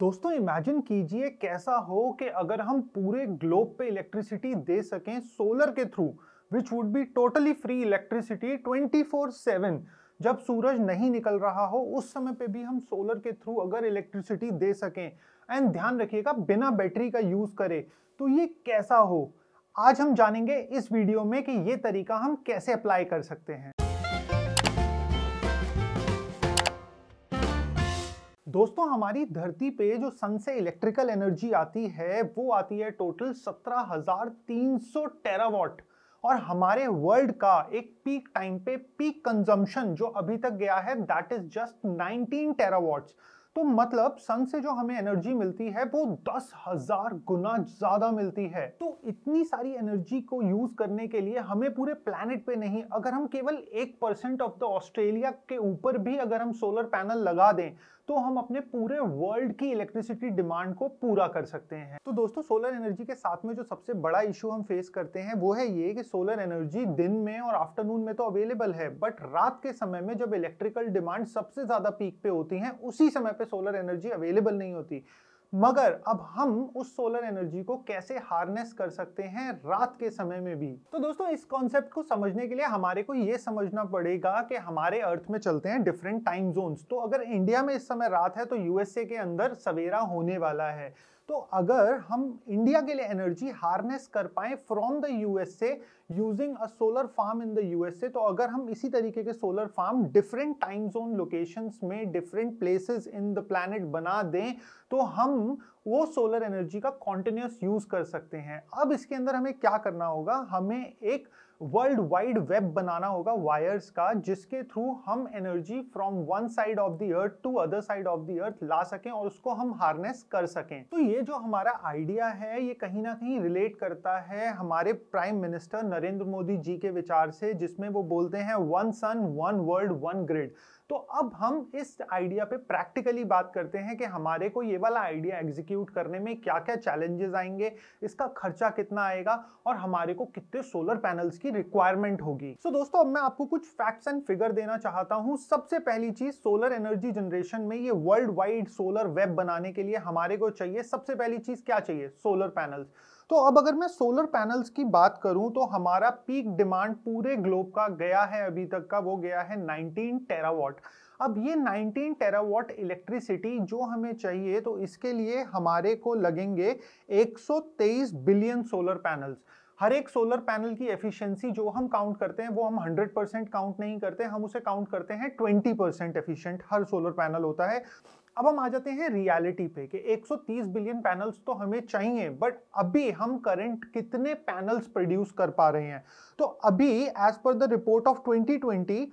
दोस्तों इमेजिन कीजिए कैसा हो कि अगर हम पूरे ग्लोब पे इलेक्ट्रिसिटी दे सकें सोलर के through which would be totally free electricity 24/7 जब सूरज नहीं निकल रहा हो उस समय पे भी हम सोलर के थ्रू अगर इलेक्ट्रिसिटी दे सकें एंड ध्यान रखिएगा बिना बैटरी का यूज़ करें तो ये कैसा हो आज हम जानेंगे इस वीडियो में कि ये तरीका हम कैसे अप्लाई कर सकते हैं दोस्तों हमारी धरती पे जो सन से इलेक्ट्रिकल एनर्जी आती है वो आती है टोटल 17,300 टेरावाट और हमारे वर्ल्ड का एक पीक टाइम पे पीक कंजम्पशन जो अभी तक गया है दैट इज जस्ट 19 टेरावाट्स तो मतलब सन से जो हमें एनर्जी मिलती है वो दस हजार गुना ज्यादा मिलती है तो इतनी सारी एनर्जी को यूज करने के लिए हमें पूरे प्लानट पे नहीं अगर हम केवल एक परसेंट ऑफ द ऑस्ट्रेलिया के ऊपर भी अगर हम सोलर पैनल लगा दें तो हम अपने पूरे वर्ल्ड की इलेक्ट्रिसिटी डिमांड को पूरा कर सकते हैं तो दोस्तों सोलर एनर्जी के साथ में जो सबसे बड़ा इशू हम फेस करते हैं वो है ये कि सोलर एनर्जी दिन में और आफ्टरनून में तो अवेलेबल है बट रात के समय में जब इलेक्ट्रिकल डिमांड सबसे ज़्यादा पीक पे होती है उसी समय पर सोलर एनर्जी अवेलेबल नहीं होती मगर अब हम उस सोलर एनर्जी को कैसे हार्नेस कर सकते हैं रात के समय में भी तो दोस्तों इस कॉन्सेप्ट को समझने के लिए हमारे को ये समझना पड़ेगा कि हमारे अर्थ में चलते हैं डिफरेंट टाइम जोन्स तो अगर इंडिया में इस समय रात है तो यूएसए के अंदर सवेरा होने वाला है तो अगर हम इंडिया के लिए एनर्जी हार्नेस कर पाए from the USA using a solar farm in the USA तो अगर हम इसी तरीके के solar farm different time zone locations में different places in the planet बना दें तो हम वो सोलर एनर्जी का कॉन्टिन्यूस यूज कर सकते हैं अब इसके अंदर हमें क्या करना होगा हमें एक वर्ल्ड वाइड वेब बनाना होगा वायर्स का जिसके थ्रू हम energy from one side of the earth to other side of the earth ला सकें और उसको हम हार्नेस कर सकें तो ये जो हमारा आइडिया है ये कहीं ना कहीं रिलेट करता है हमारे प्राइम मिनिस्टर नरेंद्र मोदी जी के विचार से जिसमें वो बोलते हैं one sun one world one grid तो अब हम इस आइडिया पे प्रैक्टिकली बात करते हैं कि हमारे को ये वाला आइडिया एग्जीक्यूट करने में क्या क्या चैलेंजेस आएंगे इसका खर्चा कितना आएगा और हमारे को कितने सोलर पैनल्स की रिक्वायरमेंट होगी सो so दोस्तों अब मैं आपको कुछ फैक्ट्स एंड फिगर देना चाहता हूँ सबसे पहली चीज सोलर एनर्जी जनरेशन में ये वर्ल्ड वाइड सोलर वेब बनाने के लिए हमारे को चाहिए सबसे पहली चीज क्या चाहिए सोलर पैनल्स तो अब अगर मैं सोलर पैनल्स की बात करूं तो हमारा पीक डिमांड पूरे ग्लोब का गया है अभी तक का वो गया है 19 टेरावाट अब ये 19 टेरावाट इलेक्ट्रिसिटी जो हमें चाहिए तो इसके लिए हमारे को लगेंगे 123 बिलियन सोलर पैनल्स हर एक सोलर पैनल की एफिशिएंसी जो हम काउंट करते हैं वो हम 100 परसेंट काउंट नहीं करते हम उसे काउंट करते हैं 20 परसेंट एफिशियंट हर सोलर पैनल होता है अब हम आ जाते हैं रियलिटी पे कि 130 बिलियन पैनल्स तो हमें चाहिए बट अभी हम करंट कितने पैनल्स प्रोड्यूस कर पा रहे हैं तो अभी as per the report of 2020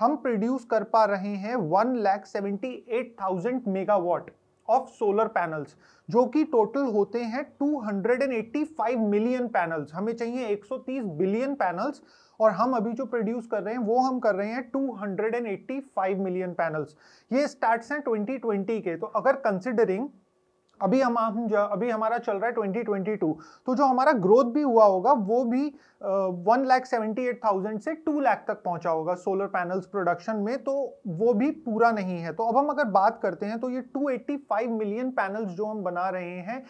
हम प्रोड्यूस कर पा रहे हैं one lakh seventy eight thousand megawatt of solar panels जो कि टोटल होते हैं 285 मिलियन पैनल्स हमें चाहिए 130 बिलियन पैनल्स और हम अभी जो प्रोड्यूस कर रहे हैं वो हम कर रहे हैं 285 मिलियन पैनल्स ये स्टार्ट हैं 2020 के तो अगर कंसिडरिंग अभी हम हम अभी हमारा चल रहा है 2022 तो जो हमारा ग्रोथ भी हुआ होगा वो भी one lakh seventy eight thousand से टू लाख तक पहुंचा होगा सोलर पैनल्स प्रोडक्शन में तो वो भी पूरा नहीं है तो अब हम अगर बात करते हैं तो ये 285 मिलियन पैनल्स जो हम बना रहे हैं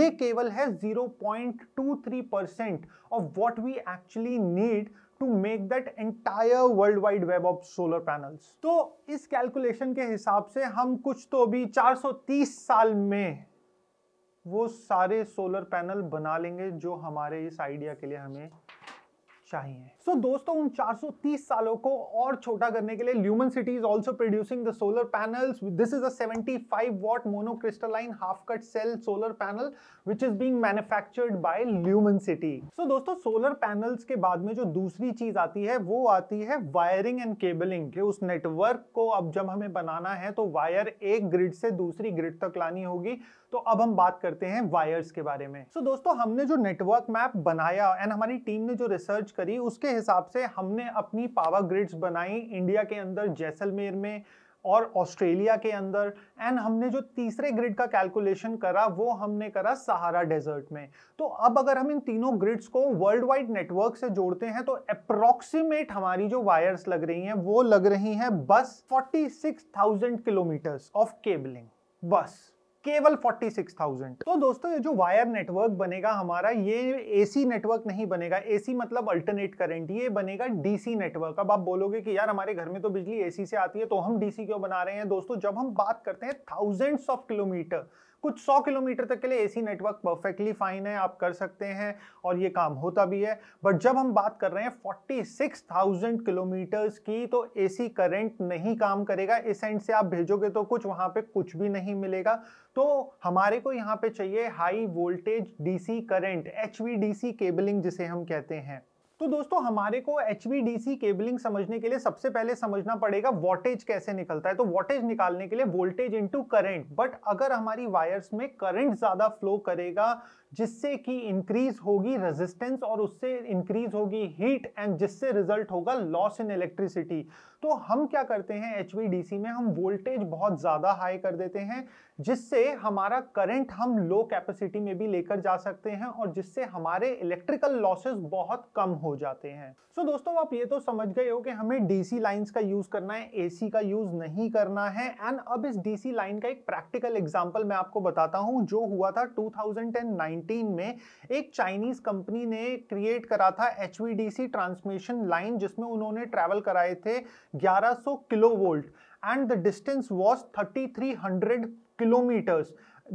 ये केवल है 0.23 percent of what we actually need to make that entire world wide web of solar panels तो इस कैलकुलेशन के हिसाब से हम कुछ तो अभी 430 साल में वो सारे सोलर पैनल बना लेंगे जो हमारे इस आइडिया के लिए हमें चाहिए सो so, दोस्तों उन 430 सालों को और छोटा करने के लिए Lumen City is also producing the solar panels this is a 75 watt monocrystalline half cut cell solar panel which is being manufactured by Lumen City so दोस्तों सोलर पैनल्स के बाद में जो दूसरी चीज आती है वो आती है वायरिंग एंड केबलिंग के उस नेटवर्क को अब जब हमें बनाना है तो वायर एक ग्रिड से दूसरी ग्रिड तक लानी होगी तो अब हम बात करते हैं वायर्स के बारे में सो so, दोस्तों हमने जो नेटवर्क मैप बनाया एंड हमारी टीम ने जो रिसर्च करी उसके हिसाब से हमने अपनी पावर ग्रिड्स बनाई इंडिया के अंदर जैसलमेर में और ऑस्ट्रेलिया के अंदर एंड हमने जो तीसरे ग्रिड का कैलकुलेशन करा वो हमने करा सहारा डेजर्ट में तो अब अगर हम इन तीनों ग्रिड्स को वर्ल्ड वाइड नेटवर्क से जोड़ते हैं तो अप्रोक्सीमेट हमारी जो वायर्स लग रही हैं वो लग रही हैं बस 46,000 किलोमीटर्स ऑफ केबलिंग बस केवल 46,000 तो दोस्तों ये जो वायर नेटवर्क बनेगा हमारा ये एसी नेटवर्क नहीं बनेगा एसी मतलब अल्टरनेट करंट ये बनेगा डीसी नेटवर्क अब आप बोलोगे कि यार हमारे घर में तो बिजली एसी से आती है तो हम डीसी क्यों बना रहे हैं दोस्तों जब हम बात करते हैं थाउजेंड्स ऑफ किलोमीटर कुछ सौ किलोमीटर तक के लिए एसी नेटवर्क परफेक्टली फाइन है आप कर सकते हैं और ये काम होता भी है बट जब हम बात कर रहे हैं 46,000 किलोमीटर्स की तो एसी करंट नहीं काम करेगा इस एंड से आप भेजोगे तो कुछ वहाँ पे कुछ भी नहीं मिलेगा तो हमारे को यहाँ पे चाहिए high voltage DC current H cabling जिसे हम कहते हैं तो दोस्तों हमारे को एच केबलिंग समझने के लिए सबसे पहले समझना पड़ेगा वोल्टेज कैसे निकलता है तो वोल्टेज निकालने के लिए वोल्टेज इंटू करंट बट अगर हमारी वायर्स में करंट ज्यादा फ्लो करेगा जिससे कि इंक्रीज होगी रेजिस्टेंस और उससे इंक्रीज होगी हीट एंड जिससे रिजल्ट होगा लॉस इन इलेक्ट्रिसिटी तो हम क्या करते हैं एच में हम वोल्टेज बहुत ज़्यादा हाई कर देते हैं जिससे हमारा करंट हम लो कैपेसिटी में भी लेकर जा सकते हैं और जिससे हमारे इलेक्ट्रिकल लॉसेस बहुत कम हो जाते हैं सो so दोस्तों आप ये तो समझ गए हो कि हमें डीसी लाइंस का यूज़ करना है एसी का यूज़ नहीं करना है एंड अब इस डीसी लाइन का एक प्रैक्टिकल एग्जाम्पल मैं आपको बताता हूँ जो हुआ था टू थाउजेंड 2019 में एक चाइनीज कंपनी ने क्रिएट करा था एच ट्रांसमिशन लाइन जिसमें उन्होंने ट्रैवल कराए थे 1100 kilo volt and the distance was 3300 kilometres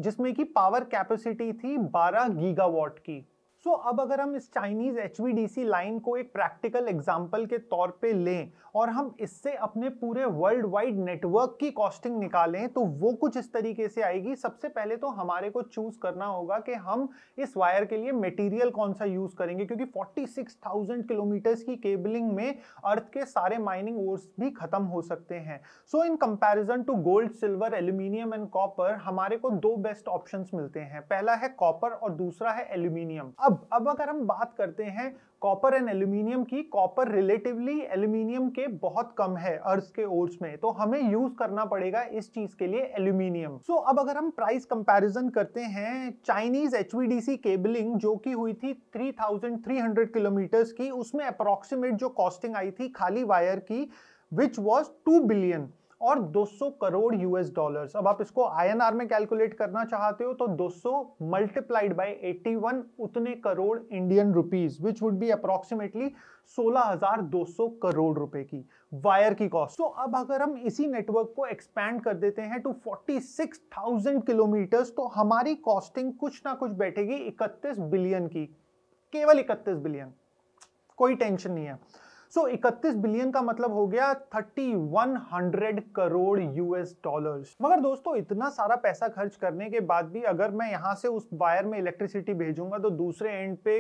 जिसमें कि पावर कैपेसिटी थी 12 गीगावाट की सो so, अब अगर हम इस चाइनीज़ एच लाइन को एक प्रैक्टिकल एग्जाम्पल के तौर पे लें और हम इससे अपने पूरे वर्ल्ड वाइड नेटवर्क की कॉस्टिंग निकालें तो वो कुछ इस तरीके से आएगी सबसे पहले तो हमारे को चूज़ करना होगा कि हम इस वायर के लिए मटेरियल कौन सा यूज़ करेंगे क्योंकि 46,000 किलोमीटर्स की केबलिंग में अर्थ के सारे माइनिंग ओर्स भी ख़त्म हो सकते हैं so in comparison to gold silver aluminium and copper हमारे को दो बेस्ट ऑप्शन मिलते हैं पहला है कॉपर और दूसरा है एल्यूमिनियम अब अब अब अगर हम बात करते हैं कॉपर एंड एल्यूमिनियम की कॉपर रिलेटिवली एल्यूमिनियम के बहुत कम है अर्थ के ओर्स में तो हमें यूज करना पड़ेगा इस चीज के लिए एल्यूमिनियम सो so, अब अगर हम प्राइस कंपैरिजन करते हैं चाइनीज एच केबलिंग जो कि हुई थी 3300 किलोमीटर्स की उसमें अप्रोक्सीमेट जो कॉस्टिंग आई थी खाली वायर की विच वॉज टू बिलियन और 200 करोड़ यूएस डॉलर्स अब आप इसको आईएनआर में कैलकुलेट करना चाहते हो तो 200 मल्टीप्लाइड बाई एटी उतने crore Indian rupees which would be approximately 16,200 crore रुपए की वायर की कॉस्ट तो अब अगर हम इसी नेटवर्क को एक्सपैंड कर देते हैं टू 46,000 किलोमीटर्स तो हमारी कॉस्टिंग कुछ ना कुछ बैठेगी इकतीस बिलियन की केवल इकतीस बिलियन कोई टेंशन नहीं है सो so, 31 बिलियन का मतलब हो गया 3100 करोड़ यूएस डॉलर्स मगर दोस्तों इतना सारा पैसा खर्च करने के बाद भी अगर मैं यहां से उस वायर में इलेक्ट्रिसिटी भेजूंगा तो दूसरे एंड पे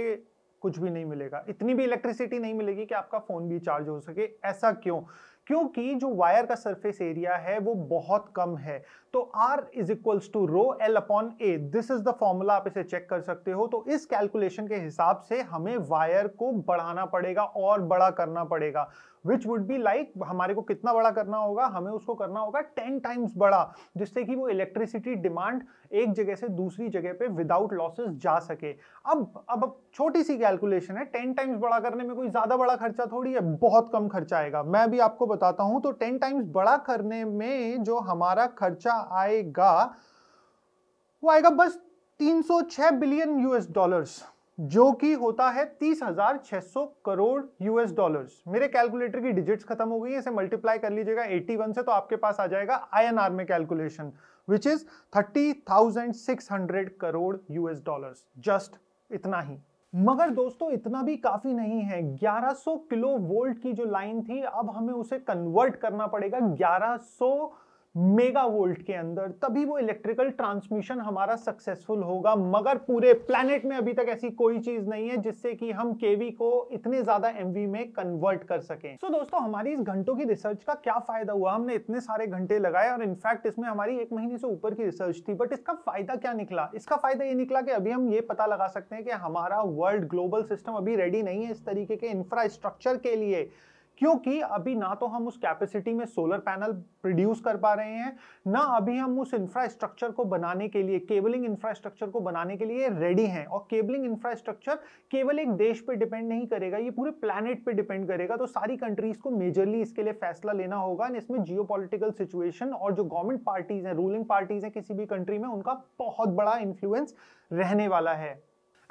कुछ भी नहीं मिलेगा इतनी भी इलेक्ट्रिसिटी नहीं मिलेगी कि आपका फोन भी चार्ज हो सके ऐसा क्यों क्योंकि जो वायर का सरफेस एरिया है वो बहुत कम है तो R is equals to rho L upon A this is the formula आप इसे चेक कर सकते हो तो इस कैलकुलेशन के हिसाब से हमें वायर को बढ़ाना पड़ेगा और बड़ा करना पड़ेगा विच वुड बी लाइक हमारे को कितना बड़ा करना होगा हमें उसको करना होगा टेन टाइम्स बड़ा जिससे कि वो इलेक्ट्रिसिटी डिमांड एक जगह से दूसरी जगह पे विदाउट लॉसेस जा सके अब अब अब छोटी सी कैलकुलेशन है टेन टाइम्स बड़ा करने में कोई ज़्यादा बड़ा खर्चा थोड़ी है बहुत कम खर्चा आएगा मैं भी आपको बताता हूं तो टेन टाइम्स बड़ा करने में जो हमारा खर्चा आएगा वो आएगा बस 306 बिलियन यूएस डॉलर्स जो कि होता है 30,600 करोड़ यूएस डॉलर्स मेरे कैलकुलेटर की डिजिट्स खत्म हो गई है इसे मल्टीप्लाई कर लीजिएगा 81 से तो आपके पास आ जाएगा आईएनआर में calculation which is 30,600 crore US dollars just इतना ही मगर दोस्तों इतना भी काफी नहीं है 1100 किलो वोल्ट की जो लाइन थी अब हमें उसे कन्वर्ट करना पड़ेगा 1100 मेगा वोल्ट के अंदर तभी वो इलेक्ट्रिकल ट्रांसमिशन हमारा सक्सेसफुल होगा मगर पूरे प्लानट में अभी तक ऐसी कोई चीज नहीं है जिससे कि हम केवी को इतने ज्यादा एमवी में कन्वर्ट कर सकें सो so, दोस्तों हमारी इस घंटों की रिसर्च का क्या फायदा हुआ हमने इतने सारे घंटे लगाए और इनफैक्ट इसमें हमारी एक महीने से ऊपर की रिसर्च थी बट इसका फायदा क्या निकला इसका फायदा ये निकला कि अभी हम ये पता लगा सकते हैं कि हमारा वर्ल्ड ग्लोबल सिस्टम अभी रेडी नहीं है इस तरीके के इंफ्रास्ट्रक्चर के लिए क्योंकि अभी ना तो हम उस कैपेसिटी में सोलर पैनल प्रोड्यूस कर पा रहे हैं ना अभी हम उस इंफ्रास्ट्रक्चर को बनाने के लिए केबलिंग इंफ्रास्ट्रक्चर को बनाने के लिए रेडी हैं और केबलिंग इंफ्रास्ट्रक्चर केवल एक देश पे डिपेंड नहीं करेगा ये पूरे प्लानट पे डिपेंड करेगा तो सारी कंट्रीज को मेजरली इसके लिए फैसला लेना होगा इसमें जियो सिचुएशन और जो गवर्नमेंट पार्टीज हैं रूलिंग पार्टीज हैं किसी भी कंट्री में उनका बहुत बड़ा इन्फ्लुएंस रहने वाला है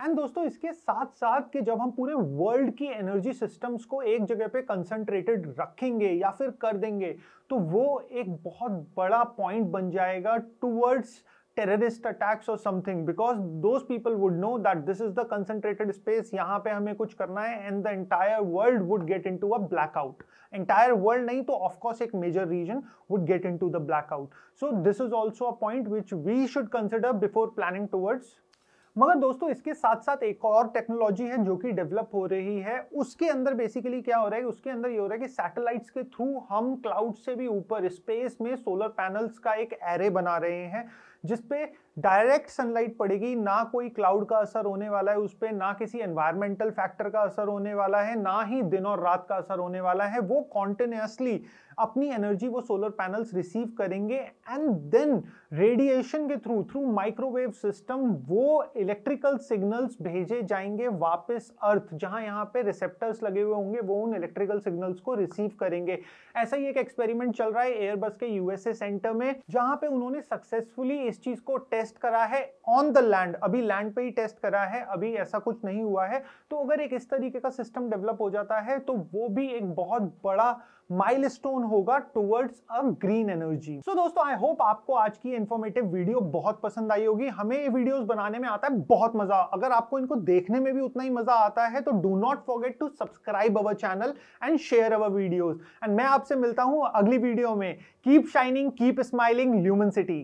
एंड दोस्तों इसके साथ साथ कि जब हम पूरे वर्ल्ड की एनर्जी सिस्टम्स को एक जगह पे कंसंट्रेटेड रखेंगे या फिर कर देंगे तो वो एक बहुत बड़ा पॉइंट बन जाएगा टूवर्ड्स टेररिस्ट अटैक्स और something because those people would know that this is the concentrated space यहाँ पे हमें कुछ करना है and the entire world would get into a black out entire world नहीं तो ऑफकोर्स एक major reason would get into the black out so this is also a point which we should consider before planning towards मगर दोस्तों इसके साथ साथ एक और टेक्नोलॉजी है जो कि डेवलप हो रही है उसके अंदर बेसिकली क्या हो रहा है उसके अंदर ये हो रहा है कि सैटेलाइट्स के थ्रू हम क्लाउड से भी ऊपर स्पेस में सोलर पैनल्स का एक एरे बना रहे हैं जिसपे डायरेक्ट सनलाइट पड़ेगी ना कोई क्लाउड का असर होने वाला है उस पर ना किसी एनवायरमेंटल फैक्टर का असर होने वाला है ना ही दिन और रात का असर होने वाला है वो कॉन्टिन्यूसली अपनी एनर्जी वो सोलर पैनल्स रिसीव करेंगे एंड देन रेडिएशन के थ्रू थ्रू माइक्रोवेव सिस्टम वो इलेक्ट्रिकल सिग्नल्स भेजे जाएंगे वापस अर्थ जहां यहां पे रिसेप्टर्स लगे हुए होंगे वो उन इलेक्ट्रिकल सिग्नल्स को रिसीव करेंगे ऐसा ही एक एक्सपेरिमेंट चल रहा है एयरबस के यूएसए सेंटर में जहां पे उन्होंने सक्सेसफुली इस चीज को टेस्ट करा है ऑन द लैंड अभी लैंड पे ही टेस्ट करा है अभी ऐसा कुछ नहीं हुआ है तो अगर एक इस तरीके का सिस्टम डेवलप हो जाता है तो वो भी एक बहुत बड़ा माइलस्टोन डाउन होगा towards a green energy so दोस्तों आई होप आपको आज की इन्फॉर्मेटिव वीडियो बहुत पसंद आई होगी हमें ये वीडियोस बनाने में आता है बहुत मजा अगर आपको इनको देखने में भी उतना ही मजा आता है तो do not forget to subscribe our channel and share our videos and मैं आपसे मिलता हूँ अगली वीडियो में keep shining keep smiling human city